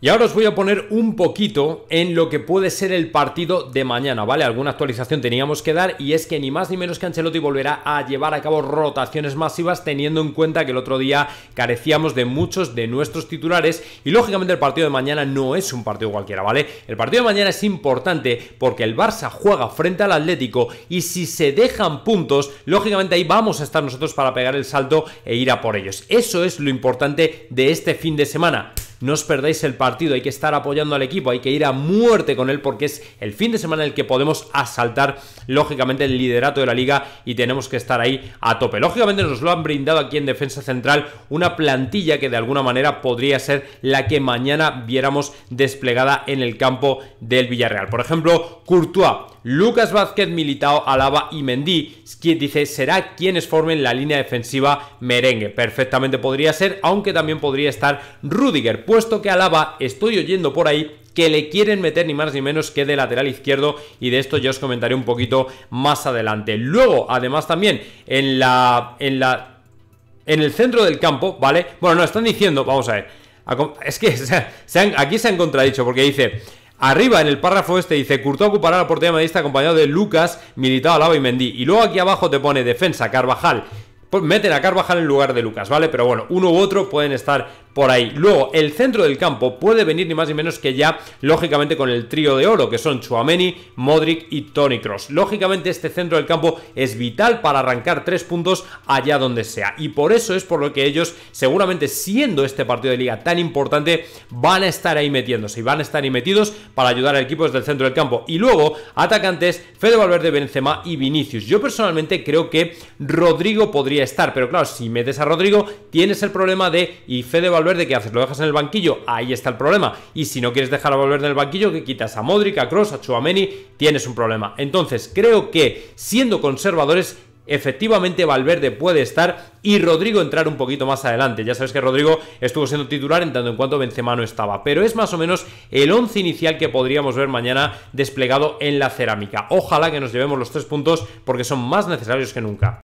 Y ahora os voy a poner un poquito en lo que puede ser el partido de mañana, ¿vale? Alguna actualización teníamos que dar y es que ni más ni menos que Ancelotti volverá a llevar a cabo rotaciones masivas teniendo en cuenta que el otro día carecíamos de muchos de nuestros titulares y lógicamente el partido de mañana no es un partido cualquiera, ¿vale? El partido de mañana es importante porque el Barça juega frente al Atlético y si se dejan puntos, lógicamente ahí vamos a estar nosotros para pegar el salto e ir a por ellos. Eso es lo importante de este fin de semana no os perdáis el partido, hay que estar apoyando al equipo, hay que ir a muerte con él porque es el fin de semana en el que podemos asaltar lógicamente el liderato de la liga y tenemos que estar ahí a tope. Lógicamente nos lo han brindado aquí en defensa central una plantilla que de alguna manera podría ser la que mañana viéramos desplegada en el campo del Villarreal. Por ejemplo, Courtois, Lucas Vázquez, Militao, Alaba y Mendy, quien dice será quienes formen la línea defensiva merengue. Perfectamente podría ser, aunque también podría estar Rudiger. Puesto que Alaba, estoy oyendo por ahí que le quieren meter ni más ni menos que de lateral izquierdo y de esto ya os comentaré un poquito más adelante. Luego, además también en la en la en el centro del campo, ¿vale? Bueno, no están diciendo, vamos a ver. Es que aquí se han contradicho porque dice Arriba en el párrafo este dice curto ocupará la portería madridista acompañado de Lucas, militado Lava y Mendy. Y luego aquí abajo te pone defensa, Carvajal, pues meten a Carvajal en lugar de Lucas, ¿vale? Pero bueno, uno u otro pueden estar por ahí. Luego, el centro del campo puede venir ni más ni menos que ya, lógicamente, con el trío de oro, que son Chuameni, Modric y Tony Cross. Lógicamente, este centro del campo es vital para arrancar tres puntos allá donde sea. Y por eso es por lo que ellos, seguramente siendo este partido de liga tan importante, van a estar ahí metiéndose y van a estar ahí metidos para ayudar al equipos del centro del campo. Y luego, atacantes, Fede Valverde, Benzema y Vinicius. Yo personalmente creo que Rodrigo podría estar, pero claro, si metes a Rodrigo, tienes el problema de y Fede Valverde Valverde, ¿qué haces? ¿Lo dejas en el banquillo? Ahí está el problema. Y si no quieres dejar a Valverde en el banquillo, que quitas a Modric, a Cross, a Chuameni, tienes un problema. Entonces, creo que siendo conservadores, efectivamente Valverde puede estar y Rodrigo entrar un poquito más adelante. Ya sabes que Rodrigo estuvo siendo titular en tanto en cuanto Benzema estaba, pero es más o menos el 11 inicial que podríamos ver mañana desplegado en la cerámica. Ojalá que nos llevemos los tres puntos porque son más necesarios que nunca.